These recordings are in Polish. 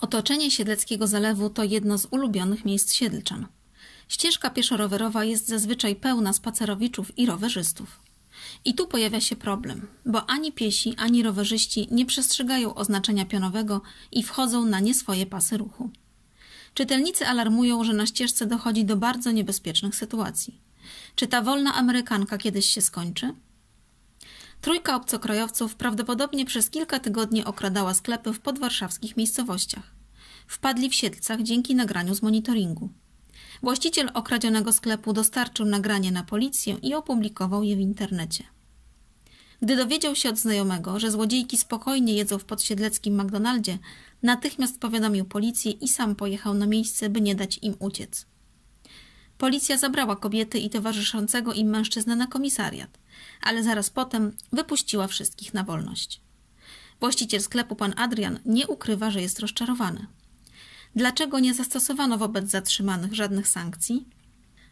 Otoczenie Siedleckiego Zalewu to jedno z ulubionych miejsc siedlczan. Ścieżka pieszo-rowerowa jest zazwyczaj pełna spacerowiczów i rowerzystów. I tu pojawia się problem, bo ani piesi, ani rowerzyści nie przestrzegają oznaczenia pionowego i wchodzą na nie swoje pasy ruchu. Czytelnicy alarmują, że na ścieżce dochodzi do bardzo niebezpiecznych sytuacji. Czy ta wolna Amerykanka kiedyś się skończy? Trójka obcokrajowców prawdopodobnie przez kilka tygodni okradała sklepy w podwarszawskich miejscowościach wpadli w Siedlcach dzięki nagraniu z monitoringu. Właściciel okradzionego sklepu dostarczył nagranie na policję i opublikował je w internecie. Gdy dowiedział się od znajomego, że złodziejki spokojnie jedzą w podsiedleckim McDonaldzie, natychmiast powiadomił policję i sam pojechał na miejsce, by nie dać im uciec. Policja zabrała kobiety i towarzyszącego im mężczyznę na komisariat, ale zaraz potem wypuściła wszystkich na wolność. Właściciel sklepu, pan Adrian, nie ukrywa, że jest rozczarowany. Dlaczego nie zastosowano wobec zatrzymanych żadnych sankcji?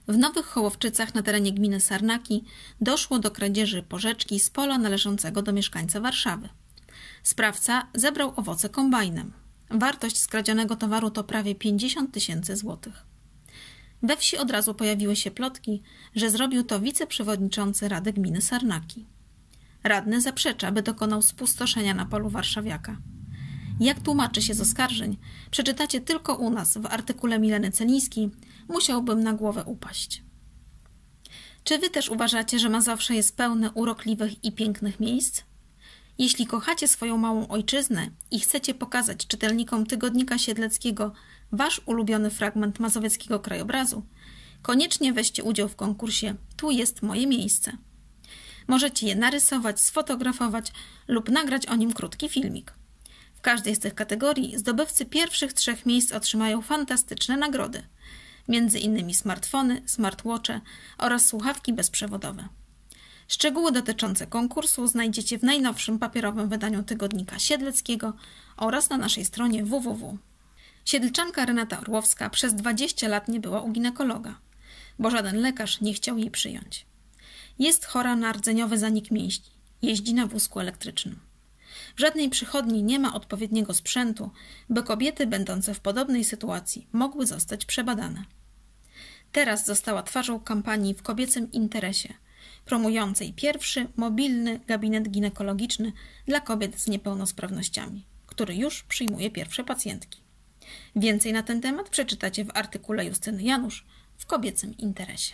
W Nowych Hołowczycach na terenie gminy Sarnaki doszło do kradzieży porzeczki z pola należącego do mieszkańca Warszawy. Sprawca zebrał owoce kombajnem. Wartość skradzionego towaru to prawie 50 tysięcy złotych. We wsi od razu pojawiły się plotki, że zrobił to wiceprzewodniczący Rady Gminy Sarnaki. Radny zaprzecza, by dokonał spustoszenia na polu warszawiaka jak tłumaczy się z oskarżeń, przeczytacie tylko u nas w artykule Mileny Celiński, Musiałbym na głowę upaść. Czy wy też uważacie, że Mazowsze jest pełne urokliwych i pięknych miejsc? Jeśli kochacie swoją małą ojczyznę i chcecie pokazać czytelnikom Tygodnika Siedleckiego wasz ulubiony fragment mazowieckiego krajobrazu, koniecznie weźcie udział w konkursie Tu jest moje miejsce. Możecie je narysować, sfotografować lub nagrać o nim krótki filmik każdej z tych kategorii zdobywcy pierwszych trzech miejsc otrzymają fantastyczne nagrody, między innymi smartfony, smartwatche oraz słuchawki bezprzewodowe. Szczegóły dotyczące konkursu znajdziecie w najnowszym papierowym wydaniu tygodnika Siedleckiego oraz na naszej stronie www. Siedlczanka Renata Orłowska przez 20 lat nie była u ginekologa, bo żaden lekarz nie chciał jej przyjąć. Jest chora na rdzeniowy zanik mięśni, jeździ na wózku elektrycznym. W żadnej przychodni nie ma odpowiedniego sprzętu, by kobiety będące w podobnej sytuacji mogły zostać przebadane. Teraz została twarzą kampanii w kobiecym interesie, promującej pierwszy mobilny gabinet ginekologiczny dla kobiet z niepełnosprawnościami, który już przyjmuje pierwsze pacjentki. Więcej na ten temat przeczytacie w artykule Justyny Janusz w kobiecym interesie.